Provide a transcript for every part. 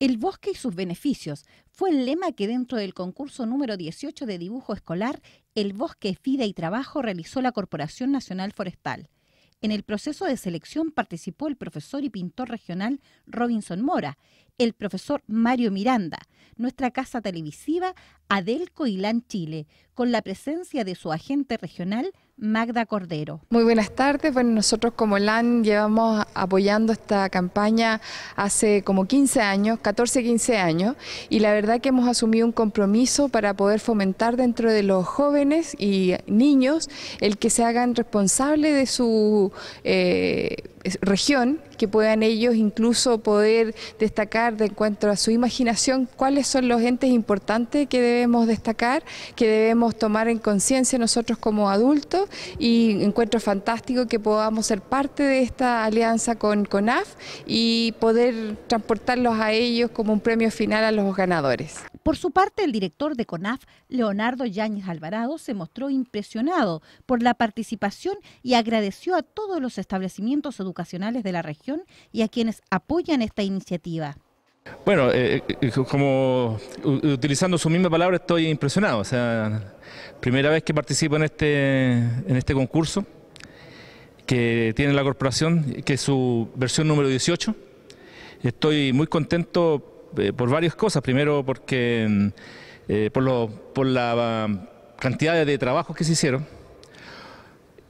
El bosque y sus beneficios fue el lema que dentro del concurso número 18 de dibujo escolar El bosque, fida y trabajo realizó la Corporación Nacional Forestal. En el proceso de selección participó el profesor y pintor regional Robinson Mora, el profesor Mario Miranda, nuestra casa televisiva Adelco Ilán Chile, con la presencia de su agente regional, Magda Cordero. Muy buenas tardes. Bueno, nosotros como LAN llevamos apoyando esta campaña hace como 15 años, 14, 15 años, y la verdad que hemos asumido un compromiso para poder fomentar dentro de los jóvenes y niños el que se hagan responsable de su eh, región, que puedan ellos incluso poder destacar de encuentro a su imaginación cuáles son los entes importantes que debemos destacar, que debemos tomar en conciencia nosotros como adultos y encuentro fantástico que podamos ser parte de esta alianza con CONAF y poder transportarlos a ellos como un premio final a los ganadores. Por su parte, el director de CONAF, Leonardo Yáñez Alvarado, se mostró impresionado por la participación y agradeció a todos los establecimientos educacionales de la región y a quienes apoyan esta iniciativa. Bueno, eh, eh, eh, como utilizando su misma palabra, estoy impresionado. O sea, primera vez que participo en este, en este concurso que tiene la corporación, que es su versión número 18. Estoy muy contento por varias cosas. Primero, porque mm, por, lo, por la ah, cantidad de trabajos que se hicieron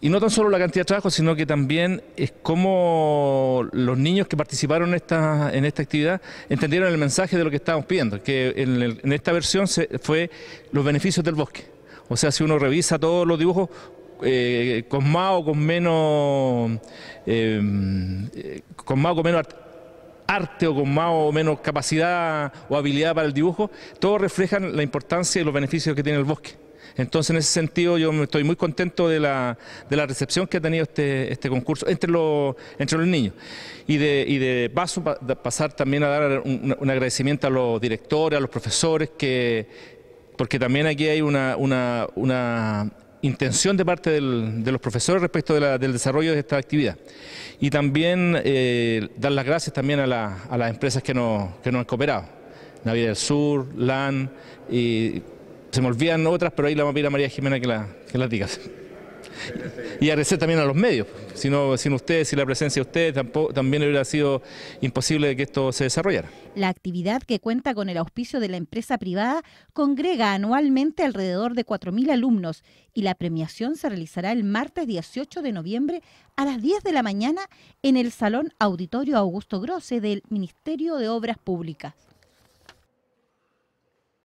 y no tan solo la cantidad de trabajo, sino que también es como los niños que participaron en esta, en esta actividad entendieron el mensaje de lo que estábamos pidiendo, que en, esta versión se, fue los beneficios del bosque. O sea, si uno revisa todos los dibujos, eh, con más o con menos, eh, con más o menos arte o con más o menos capacidad o habilidad para el dibujo, todos reflejan la importancia y los beneficios que tiene el bosque. Entonces, en ese sentido, yo estoy muy contento de la, de la recepción que ha tenido este, este concurso entre, los, entre los niños. Y de, de paso, pasar también a dar un, agradecimiento a los directores, a los profesores, que, porque también aquí hay una, una, una intención de parte de los profesores respecto del desarrollo de esta actividad. Y también eh, dar las gracias también a, la, a las empresas que nos, que nos han cooperado. Navidad del Sur, LAN y se me olvidan otras, pero ahí la voy María Jimena que las la diga. Y agradecer también a los medios, si sin ustedes, sin la presencia de ustedes, tampoco, también hubiera sido imposible que esto se desarrollara. La actividad que cuenta con el auspicio de la empresa privada congrega anualmente alrededor de 4.000 alumnos y la premiación se realizará el martes 18 de noviembre a las 10 de la mañana en el Salón Auditorio Augusto Grosse del Ministerio de Obras Públicas.